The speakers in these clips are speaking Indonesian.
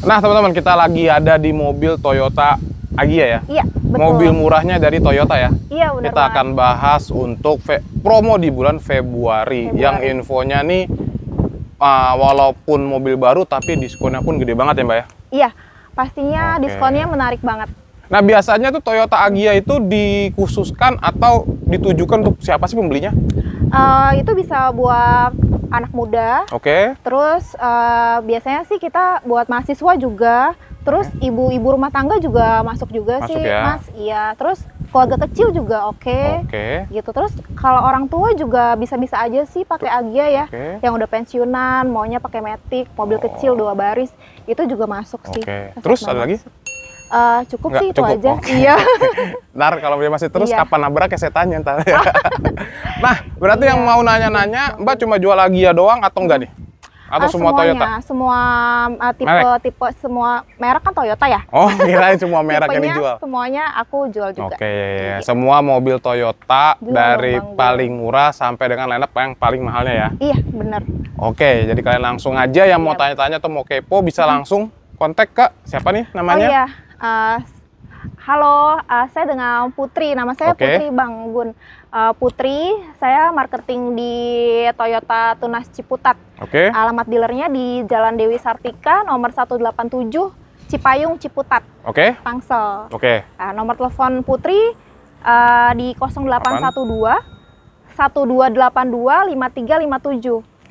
Nah teman-teman kita lagi ada di mobil Toyota Agia ya? Iya, betul. Mobil murahnya dari Toyota ya? Iya, benar Kita akan bahas untuk promo di bulan Februari, Februari. yang infonya nih uh, walaupun mobil baru tapi diskonnya pun gede banget ya Mbak ya? Iya, pastinya okay. diskonnya menarik banget. Nah biasanya tuh Toyota Agia itu dikhususkan atau ditujukan untuk siapa sih pembelinya? Uh, itu bisa buat anak muda. Oke. Okay. Terus uh, biasanya sih kita buat mahasiswa juga. Terus ibu-ibu okay. rumah tangga juga masuk juga masuk sih, ya. Mas. Iya. Terus keluarga kecil juga oke. Okay. Oke. Okay. Gitu. Terus kalau orang tua juga bisa-bisa aja sih pakai Agia ya. Okay. Yang udah pensiunan, maunya pakai Matic, mobil oh. kecil dua baris, itu juga masuk okay. sih. Terus ada lagi? Uh, cukup Nggak, sih cukup. itu aja. Okay. Iya. ntar kalau dia masih terus iya. kapan nabrak ya saya tanya ntar. Ya. nah, berarti iya. yang mau nanya-nanya, Mbak cuma jual lagi ya doang atau enggak nih? Atau uh, semua semuanya, Toyota? Semua uh, tipe merek. tipe semua merek kan Toyota ya? Oh, kirain semua merek yang dijual. Semuanya aku jual juga. Oke, okay, iya. semua mobil Toyota dari paling murah sampai dengan lineup yang paling mahalnya ya. Iya, benar. Oke, okay, jadi kalian langsung aja yang iya. mau tanya-tanya atau mau kepo bisa langsung kontak ke siapa nih namanya? Oh iya Uh, Halo, uh, saya dengan Putri. Nama saya okay. Putri Banggun. Uh, eh, Putri, saya marketing di Toyota Tunas Ciputat. Oke. Okay. Alamat dealernya di Jalan Dewi Sartika, nomor 187, Cipayung Ciputat. Oke. Okay. Tangsel. Oke. Okay. Uh, nomor telepon Putri uh, di 0812 1282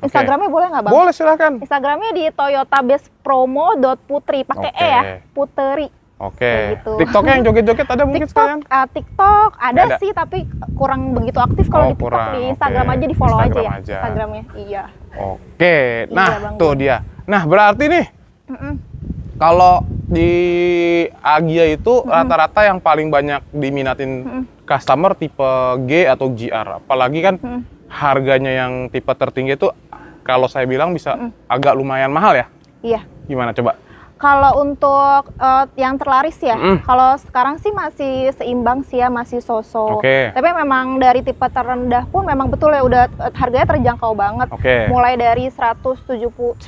5357. Instagramnya okay. boleh nggak bang? Boleh silahkan. Instagramnya di Toyota Putri pakai okay. e ya, Puteri. Oke. Gitu. TikToknya yang joget-joget ada mungkin TikTok, sekalian? Uh, TikTok ada, ada sih tapi kurang begitu aktif kalau oh, di TikTok di Instagram okay. aja di follow Instagram aja ya aja. Instagramnya. Iya. Oke. Iya, nah iya, tuh dia. Nah berarti nih mm -mm. kalau di Agia itu rata-rata mm -mm. yang paling banyak diminatin mm -mm. customer tipe G atau GR. Apalagi kan mm -mm. harganya yang tipe tertinggi itu kalau saya bilang bisa mm -mm. agak lumayan mahal ya. Iya. Gimana coba? Kalau untuk uh, yang terlaris ya, mm. kalau sekarang sih masih seimbang sih ya, masih sosok. Okay. Tapi memang dari tipe terendah pun memang betul ya udah eh, harganya terjangkau banget. Okay. Mulai dari 170 170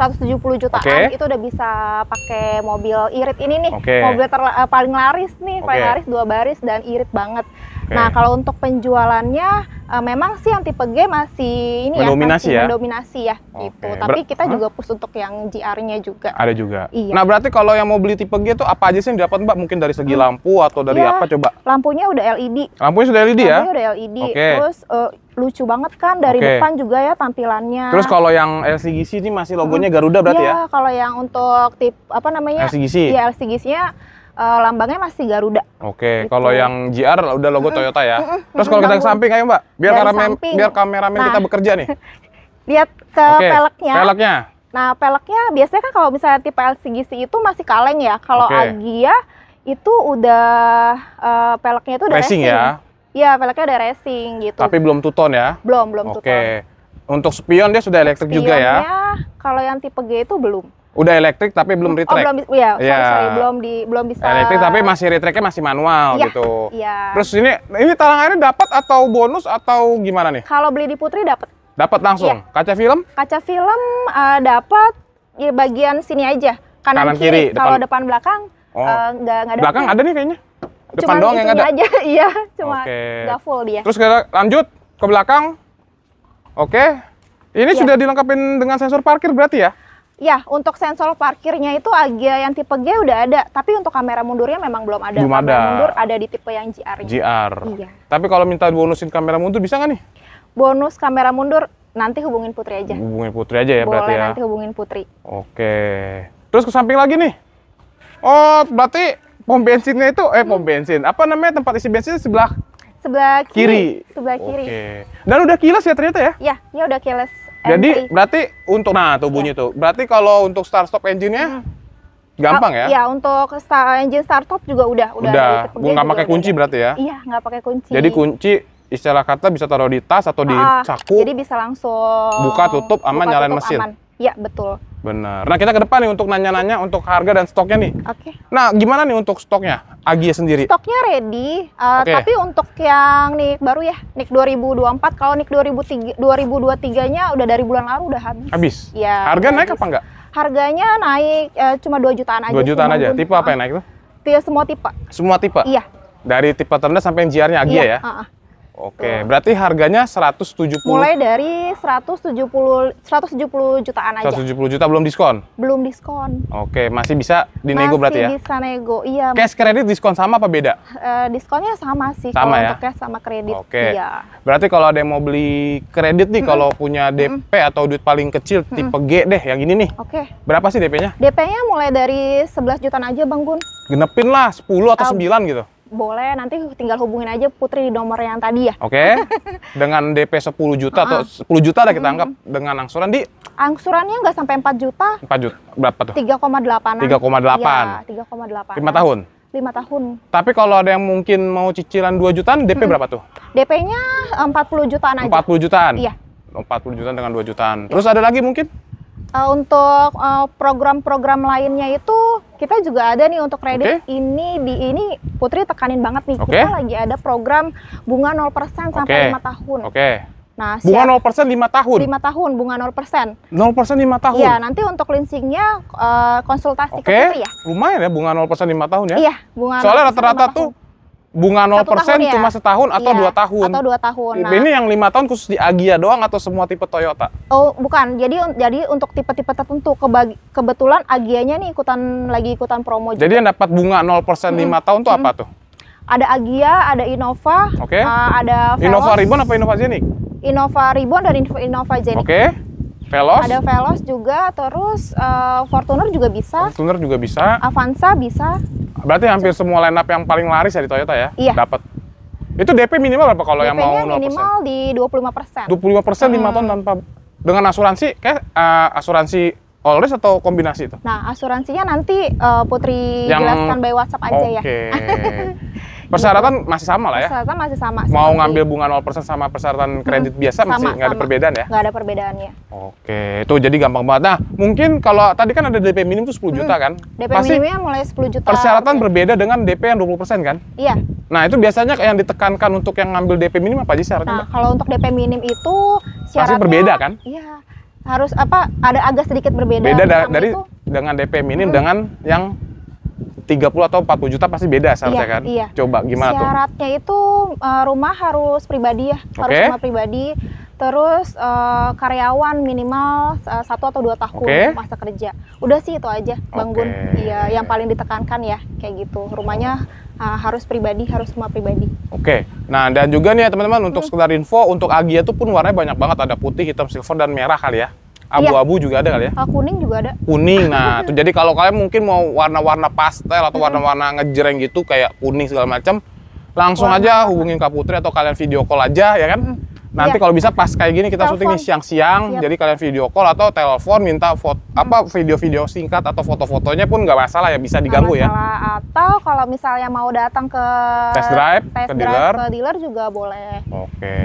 jutaan okay. itu udah bisa pakai mobil irit ini nih. Okay. Mobil terla, uh, paling laris nih, okay. paling laris dua baris dan irit banget. Okay. Nah, kalau untuk penjualannya uh, memang sih yang tipe G masih ini ya, masih ya? mendominasi ya okay. Gitu. Tapi kita huh? juga push untuk yang GR-nya juga. Ada juga. Iya. Nah, berarti kalau yang mau beli tipe G itu apa aja sih yang dapat Mbak? Mungkin dari segi hmm. lampu atau dari ya, apa coba? Lampunya udah LED. Lampunya sudah LED lampunya ya? Lampunya udah LED. Okay. Terus uh, lucu banget kan dari okay. depan juga ya tampilannya. Terus kalau yang LCGC ini masih logonya hmm. Garuda berarti iya, ya? Iya, kalau yang untuk tipe apa namanya? LCGC. Iya, LCGC-nya uh, lambangnya masih Garuda. Oke, gitu. kalau yang GR udah logo mm -hmm. Toyota ya. Mm -hmm. Terus kalau kita ke samping ayo Mbak, biar kameramen biar kameramen nah. kita bekerja nih. Lihat ke okay. peleknya. Peleknya. Nah, peleknya biasanya kan kalau misalnya tipe LCGC itu masih kaleng ya. Kalau okay. Agia itu udah uh, peleknya itu udah racing, racing. ya. Iya, peleknya udah racing gitu. Tapi belum tuton ya? Belum, belum Oke. tuton. Oke. Untuk spion dia sudah elektrik juga ya? kalau yang tipe G itu belum. Udah elektrik tapi belum oh, retract. Oh, belum ya, sorry, yeah. sorry, belum di belum bisa. Elektrik tapi masih retracknya masih manual yeah. gitu. Iya. Terus ini ini talang airnya dapat atau bonus atau gimana nih? Kalau beli di Putri dapat. Dapat langsung. Yeah. Kaca film? Kaca film uh, dapat di bagian sini aja, kanan, kanan kiri. kiri. Kalau depan belakang oh. uh, nggak nggak ada. Belakang ada nih kayaknya. Depan cuma doang yang ada. aja, iya, cuma okay. enggak full dia. Terus kita lanjut ke belakang. Oke. Okay. Ini yeah. sudah dilengkapi dengan sensor parkir berarti ya? Ya, untuk sensor parkirnya itu agak yang tipe G udah ada, tapi untuk kamera mundurnya memang belum ada. Belum kamera ada. mundur ada di tipe yang GR. -nya. GR. Iya. Tapi kalau minta bonusin kamera mundur bisa nggak nih? Bonus kamera mundur nanti hubungin Putri aja. Hubungin Putri aja ya Boleh berarti ya. Boleh nanti hubungin Putri. Oke. Terus ke samping lagi nih. Oh, berarti pom bensinnya itu eh pom bensin. Apa namanya tempat isi bensin sebelah sebelah kiri. kiri. Sebelah kiri. Oke. Dan udah kilas ya ternyata ya? Iya, ini iya udah kilas jadi berarti untuk nah tuh bunyi iya. tuh. Berarti kalau untuk start stop engine-nya hmm. Gampang ya? Iya, untuk start, engine start stop juga udah udah. Udah, nggak pakai kunci udah. berarti ya? Iya, nggak pakai kunci. Jadi kunci istilah kata bisa taruh di tas atau di ah, saku. Ah. Jadi bisa langsung buka tutup aman buka, nyalain tutup, mesin. Aman. Ya, betul. Benar. Nah, kita ke depan nih untuk nanya-nanya untuk harga dan stoknya nih. Oke. Okay. Nah, gimana nih untuk stoknya? Agia ya sendiri. Stoknya ready, uh, eh, okay. tapi untuk yang nih baru ya, nik 2024, kalau nik 2003, 2023-nya udah dari bulan lalu udah habis. Habis. Ya. Harga naik apa enggak? Harganya naik uh, cuma 2 jutaan aja. 2 jutaan aja. Tipe apa yang naik tuh? Tipe semua tipe. Semua tipe? Iya. Dari tipe terendah sampai yang gr nya Agia iya, ya? Uh -uh. Oke, okay. berarti harganya 170 Mulai dari 170 170 jutaan aja. 170 juta belum diskon? Belum diskon. Oke, okay. masih bisa dinego masih berarti ya? Masih bisa nego. Iya. Cash kredit diskon sama apa beda? Uh, diskonnya sama sih sama kalau ya? untuk cash sama kredit. Oke. Okay. Iya. Berarti kalau ada yang mau beli kredit nih mm -hmm. kalau punya DP mm -hmm. atau duit paling kecil tipe -mm. tipe G deh yang ini nih. Oke. Okay. Berapa sih DP-nya? DP-nya mulai dari 11 jutaan aja, Bang Gun. Genepin lah 10 atau um, 9 gitu boleh nanti tinggal hubungin aja Putri di nomor yang tadi ya. Oke. Okay. dengan DP 10 juta uh -huh. atau 10 ah. juta lah kita mm-hmm. anggap hmm. dengan angsuran di Angsurannya nggak sampai 4 juta. 4 juta. Berapa tuh? 3,8. 3,8. Iya, 3,8. 5 tahun. 5 tahun. Tapi kalau ada yang mungkin mau cicilan 2 jutaan, DP hmm. berapa tuh? DP-nya 40 jutaan aja. 40 jutaan. Iya. 40 jutaan dengan 2 jutaan. Iya. Terus ada lagi mungkin? uh, untuk program eh, program-program lainnya itu kita juga ada nih untuk kredit okay. ini di ini Putri tekanin banget nih okay. kita lagi ada program bunga 0% sampai okay. 5 tahun. Oke. Okay. Nah, siap, bunga 0% 5 tahun. 5 tahun bunga 0%. 0% 5 tahun. Iya, nanti untuk linsingnya uh, eh, konsultasi okay. ke Putri ya. Lumayan ya bunga 0% 5 tahun ya. Iya, bunga Soalnya rata-rata tuh bunga 0% persen ya? cuma setahun atau iya, dua tahun. Atau dua tahun. Nah, ini yang lima tahun khusus di Agia doang atau semua tipe Toyota? Oh, bukan. Jadi jadi untuk tipe-tipe tertentu kebagi, kebetulan Agianya nih ikutan lagi ikutan promo juga. Jadi yang dapat bunga 0% persen hmm. tahun tuh hmm. apa tuh? Ada Agia, ada Innova, okay. uh, ada Veloz. Innova Ribbon apa Innova zenik Innova Ribbon dan Innova zenik Oke. Okay. Velos. Ada Veloz juga, terus uh, Fortuner juga bisa. Fortuner juga bisa. Avanza bisa. Berarti hampir semua line up yang paling laris ya di Toyota ya? Iya. Dapat. Itu DP minimal berapa kalau yang mau 0%? minimal di 25%. 25% hmm. 5 tahun tanpa dengan asuransi kayak uh, asuransi all risk atau kombinasi itu? Nah, asuransinya nanti uh, Putri yang... jelaskan by WhatsApp aja okay. ya. Oke. Persyaratan masih sama lah ya. Persyaratan masih sama. Mau ngambil bunga 0% sama persyaratan hmm, kredit hmm, biasa sama, masih nggak ada perbedaan ya? Nggak ada perbedaannya. Oke, itu jadi gampang banget. Nah, mungkin kalau tadi kan ada DP minimum tuh 10 hmm, juta kan? DP Pasti minimumnya mulai 10 juta. Persyaratan okay. berbeda dengan DP yang 20% kan? Iya. Nah, itu biasanya yang ditekankan untuk yang ngambil DP minimum apa aja syaratnya? Nah, kalau untuk DP minim itu syaratnya Pasti berbeda kan? Iya. Harus apa ada agak sedikit berbeda. Beda dari itu, dengan DP minim hmm. dengan yang 30 atau 40 juta pasti beda seharusnya iya, kan? Iya. Coba gimana Syaratnya tuh? Syaratnya itu eh, rumah harus pribadi ya, okay. harus rumah pribadi. Terus uh, karyawan minimal eh, satu atau dua tahun okay. masa kerja. Udah sih itu aja, bangun. okay. Gun. Iya, yang paling ditekankan ya kayak gitu. Rumahnya uh, harus pribadi, harus rumah pribadi. Oke. Okay. Nah, dan juga nih ya, teman-teman untuk hmm. sekedar info, untuk Agia tuh pun warnanya banyak banget. Ada putih, hitam, silver dan merah kali ya. Iya. Abu-abu iya. juga ada kali ya? Kalau kuning juga ada. Kuning. Nah, tuh jadi kalau kalian mungkin mau warna-warna pastel atau warna-warna ngejreng gitu kayak kuning segala macam, langsung warna. aja hubungin Kak Putri atau kalian video call aja ya kan? Nanti iya. kalau bisa pas kayak gini kita syuting siang-siang, jadi kalian video call atau telepon minta foto mm. apa video-video singkat atau foto-fotonya pun nggak masalah ya bisa diganggu ya. Atau kalau misalnya mau datang ke test drive, test ke drive dealer, ke dealer juga boleh. Oke.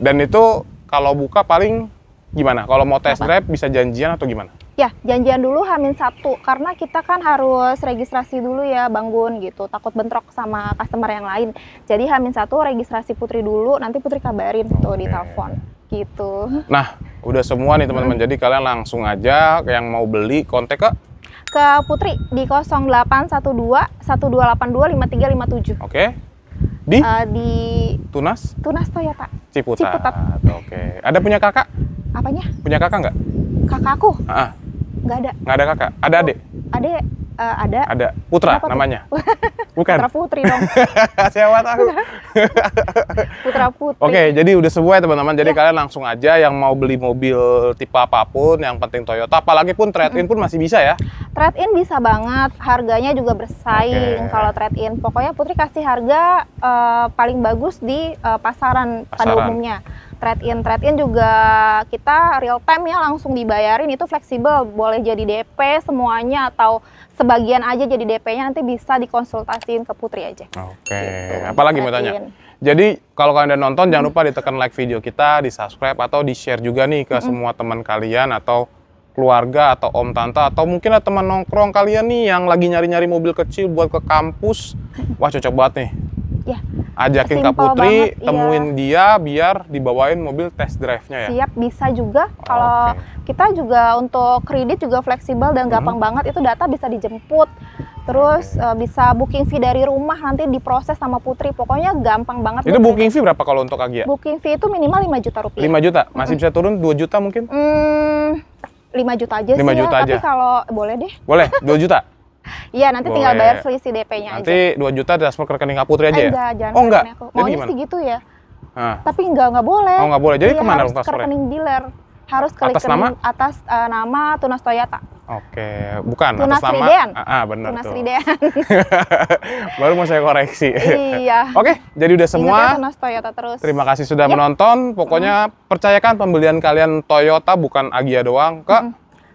Dan itu kalau buka paling gimana? Kalau mau test drive bisa janjian atau gimana? Ya, janjian dulu Hamin Sabtu karena kita kan harus registrasi dulu ya bangun gitu. Takut bentrok sama customer yang lain. Jadi Hamin satu registrasi Putri dulu, nanti Putri kabarin okay. tuh di telepon gitu. Nah, udah semua nih teman-teman. Hmm. Jadi kalian langsung aja yang mau beli kontak ke ke Putri di 0812 1282 5357. Oke. Okay di uh, di Tunas Tunas Toyota Ciputat, Ciputat. oke okay. ada punya kakak Apanya? Punya kakak nggak? Kakakku? Ah. Nggak ada. Nggak ada kakak. Ada oh, adik? Adik uh, ada. Ada. Putra Kenapa namanya. Bukan. Putra Putri dong. Siapa tahu. Putra Putri. Oke, okay, jadi udah ya teman-teman. Jadi ya. kalian langsung aja yang mau beli mobil tipe apapun, yang penting Toyota, apalagi pun trade-in mm -hmm. pun masih bisa ya? Trade-in bisa banget, harganya juga bersaing okay. kalau trade-in. Pokoknya Putri kasih harga uh, paling bagus di uh, eh, pasaran, pasaran pada umumnya. Trade-in, trade-in juga kita real time ya langsung dibayarin itu fleksibel, boleh jadi DP semuanya atau sebagian aja jadi DP-nya nanti bisa dikonsultasiin ke Putri aja. Oke, okay. gitu. apalagi mau tanya? Jadi kalau kalian udah nonton jangan lupa ditekan like video kita, di subscribe atau di share juga nih ke semua teman kalian atau keluarga atau om tante atau mungkin teman nongkrong kalian nih yang lagi nyari-nyari mobil kecil buat ke kampus. Wah cocok banget nih. Ya. Ajakin Kak Putri, banget, iya. temuin iya. dia biar dibawain mobil test drive-nya ya. Siap, bisa juga. kalau okay. kita juga untuk kredit juga fleksibel dan gampang hmm. banget itu data bisa dijemput Terus uh, bisa booking fee dari rumah nanti diproses sama Putri. Pokoknya gampang banget. Itu booking fee berapa kalau untuk Agia? Booking fee itu minimal 5 juta rupiah. 5 juta? Masih mm -hmm. bisa turun 2 juta mungkin? Hmm, 5 juta aja 5 sih ya. juta ya. aja. Tapi kalau boleh deh. Boleh, 2 juta? Iya, nanti boleh. tinggal bayar selisih DP-nya aja. Nanti 2 juta transfer ke rekening Kak Putri aja ya? Enggak, ya? Jangan oh, enggak. Aku. Maunya sih gitu ya. Hah. Tapi enggak, enggak boleh. Oh, enggak boleh. Jadi ya, kemana harus ke rekening dealer harus klik atas nama atas uh, eh, nama Tunas Toyota. Oke, bukan Tunas atas nama. Ridean. Ah, ah benar Tunas tuh. Ridean. Baru mau saya koreksi. Iya. Oke, jadi udah ya semua. Tunas Toyota terus. Terima kasih sudah yep. Iya. menonton. Pokoknya mm. percayakan pembelian kalian Toyota bukan Agia doang ke mm.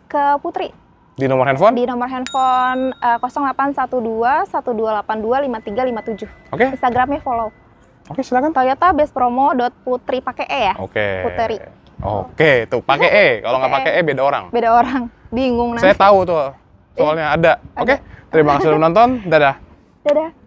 ke Putri. Di nomor handphone? Di nomor handphone uh, 0812 1282 5357. Oke. Okay. Instagramnya follow. Oke, okay, silakan. Toyota Best Promo dot Putri pakai e ya. Oke. Okay. Putri. Oke, tuh pakai E. Kalau nggak pakai E beda orang. Beda orang. Bingung nanti. Saya tahu tuh. Soalnya iya. ada. Oke. Terima kasih sudah menonton. Dadah. Dadah.